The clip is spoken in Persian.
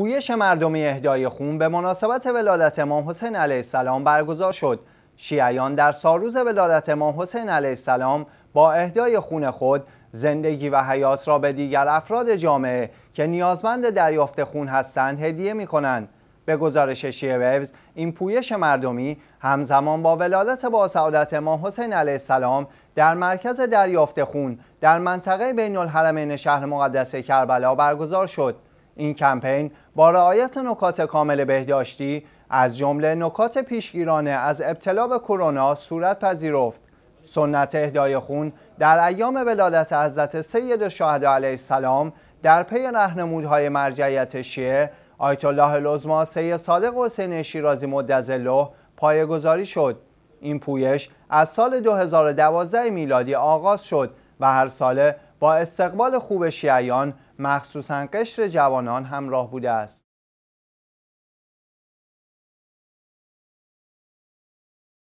پویش مردمی اهدای خون به مناسبت ولادت امام حسین علیه السلام برگزار شد. شیعیان در سالروز ولادت امام حسین علیه السلام با اهدای خون خود زندگی و حیات را به دیگر افراد جامعه که نیازمند دریافت خون هستند هدیه می کنند. به گزارش شیعه این پویش مردمی همزمان با ولادت با سعادت امام حسین علیه السلام در مرکز دریافت خون در منطقه بین الحرمین شهر مقدس کربلا برگزار شد. این کمپین با رعایت نکات کامل بهداشتی از جمله نکات پیشگیرانه از ابتلا به کرونا صورت پذیرفت سنت اهدای خون در ایام ولادت حضرت سید شهدا علیه السلام در پی رهنمودهای مرجعیت شیعه آیت الله العظما سید صادق حسین شیرازی مدظله پایگذاری شد این پویش از سال 2012 میلادی آغاز شد و هر ساله با استقبال خوب شیعیان مخصوصا قشر جوانان همراه بوده است.